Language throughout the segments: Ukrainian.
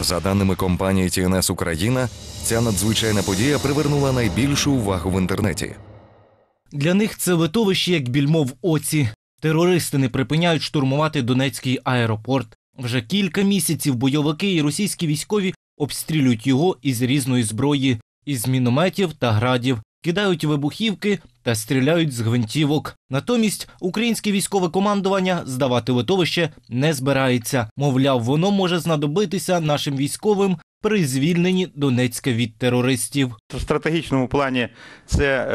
За даними компанії TNS Україна, ця надзвичайна подія привернула найбільшу увагу в інтернеті. Для них це литовище як більмо в оці. Терористи не припиняють штурмувати Донецький аеропорт. Вже кілька місяців бойовики і російські військові обстрілюють його із різної зброї, із мінометів та градів кидають вибухівки та стріляють з гвинтівок. Натомість українське військове командування здавати литовище не збирається. Мовляв, воно може знадобитися нашим військовим при звільненні Донецька від терористів. В стратегічному плані це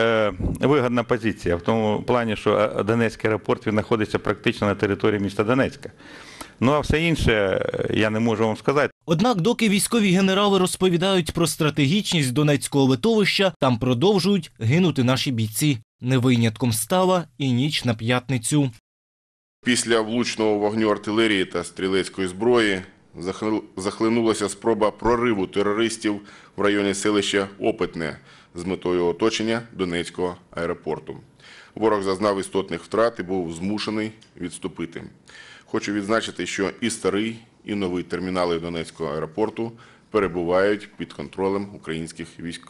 е, вигідна позиція, в тому плані, що е, Донецький аеропорт знаходиться практично на території міста Донецька. Ну а все інше е, я не можу вам сказати. Однак, доки військові генерали розповідають про стратегічність Донецького литовища, там продовжують гинути наші бійці. Не винятком стала і ніч на п'ятницю. Після влучного вогню артилерії та стрілецької зброї захлинулася спроба прориву терористів в районі селища Опитне з метою оточення Донецького аеропорту. Ворог зазнав істотних втрат і був змушений відступити. Хочу відзначити, що і старий, і нові термінали Донецького аеропорту перебувають під контролем українських військ.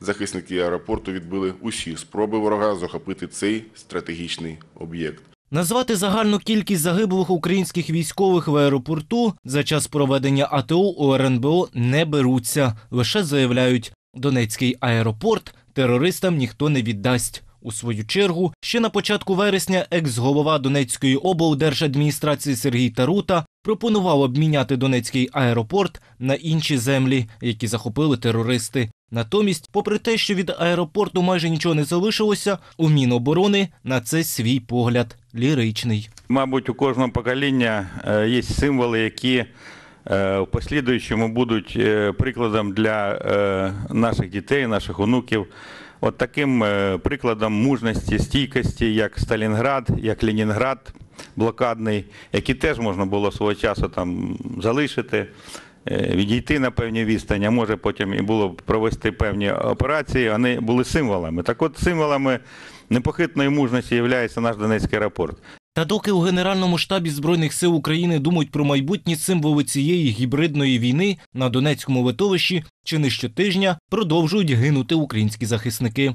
Захисники аеропорту відбили усі спроби ворога захопити цей стратегічний об'єкт. Назвати загальну кількість загиблих українських військових в аеропорту за час проведення АТО у РНБО не беруться. Лише заявляють, Донецький аеропорт терористам ніхто не віддасть. У свою чергу ще на початку вересня екс-голова Донецької облдержадміністрації Сергій Тарута пропонував обміняти Донецький аеропорт на інші землі, які захопили терористи. Натомість, попри те, що від аеропорту майже нічого не залишилося, у Міноборони на це свій погляд ліричний. Мабуть, у кожного покоління е, є символи, які е, в послідуючому будуть е, прикладом для наших дітей, наших онуків. От таким прикладом мужності, стійкості, як Сталінград, як Лінінград блокадний, який теж можна було свого часу там залишити, е, відійти на певні відстані, а може потім і було провести певні операції. Вони були символами. Так, от символами непохитної мужності є наш Донецький аеропорт. Та доки у Генеральному штабі Збройних сил України думають про майбутні символи цієї гібридної війни на Донецькому витовищі, чи не щотижня продовжують гинути українські захисники.